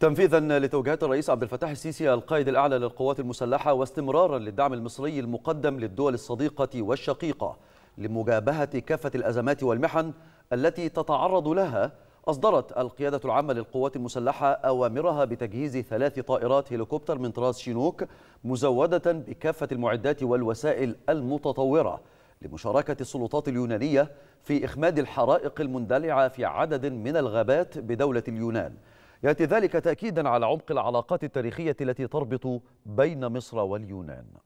تنفيذا لتوجيهات الرئيس عبد الفتاح السيسي القائد الاعلى للقوات المسلحه واستمرارا للدعم المصري المقدم للدول الصديقه والشقيقه لمجابهه كافه الازمات والمحن التي تتعرض لها اصدرت القياده العامه للقوات المسلحه اوامرها بتجهيز ثلاث طائرات هليكوبتر من طراز شينوك مزوده بكافه المعدات والوسائل المتطوره لمشاركة السلطات اليونانية في إخماد الحرائق المندلعة في عدد من الغابات بدولة اليونان يأتي ذلك تأكيدا على عمق العلاقات التاريخية التي تربط بين مصر واليونان